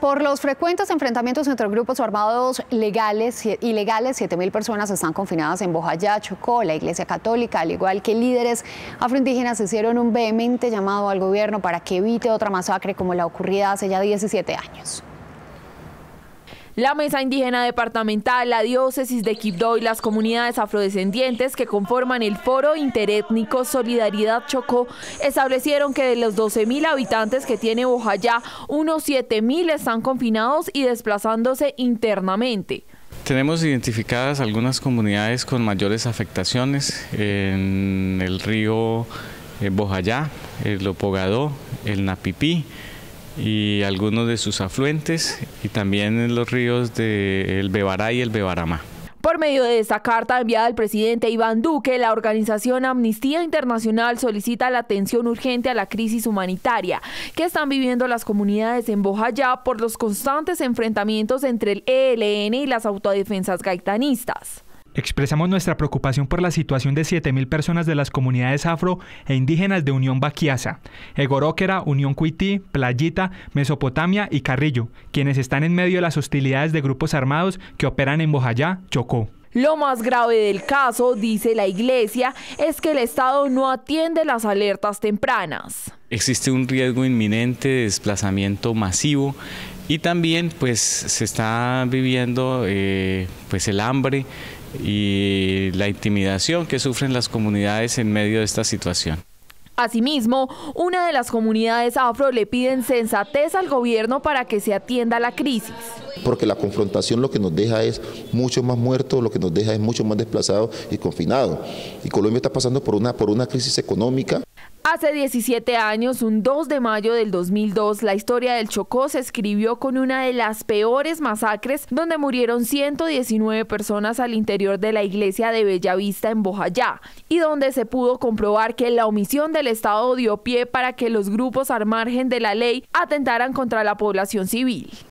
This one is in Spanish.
Por los frecuentes enfrentamientos entre grupos armados legales y ilegales, 7.000 personas están confinadas en Bojayá, Chocó. La Iglesia Católica, al igual que líderes afroindígenas, hicieron un vehemente llamado al gobierno para que evite otra masacre como la ocurrida hace ya 17 años. La Mesa Indígena Departamental, la Diócesis de Quibdó y las comunidades afrodescendientes que conforman el Foro Interétnico Solidaridad Chocó establecieron que de los 12.000 habitantes que tiene Bojayá, unos 7.000 están confinados y desplazándose internamente. Tenemos identificadas algunas comunidades con mayores afectaciones en el río eh, Bojayá, el Opogadó, el Napipí, y algunos de sus afluentes y también en los ríos del de Bebará y el Bebaramá. Por medio de esta carta enviada al presidente Iván Duque, la organización Amnistía Internacional solicita la atención urgente a la crisis humanitaria que están viviendo las comunidades en Bojayá por los constantes enfrentamientos entre el ELN y las autodefensas gaitanistas. Expresamos nuestra preocupación por la situación de 7.000 personas de las comunidades afro e indígenas de Unión Baquiasa, Egoróquera, Unión Cuití, Playita, Mesopotamia y Carrillo, quienes están en medio de las hostilidades de grupos armados que operan en Bojayá, Chocó. Lo más grave del caso, dice la iglesia, es que el Estado no atiende las alertas tempranas. Existe un riesgo inminente de desplazamiento masivo y también pues se está viviendo eh, pues el hambre y la intimidación que sufren las comunidades en medio de esta situación. Asimismo, una de las comunidades afro le piden sensatez al gobierno para que se atienda la crisis. Porque la confrontación lo que nos deja es mucho más muertos, lo que nos deja es mucho más desplazados y confinados. Y Colombia está pasando por una, por una crisis económica. Hace 17 años, un 2 de mayo del 2002, la historia del Chocó se escribió con una de las peores masacres donde murieron 119 personas al interior de la iglesia de Bellavista en Bojayá y donde se pudo comprobar que la omisión del Estado dio pie para que los grupos al margen de la ley atentaran contra la población civil.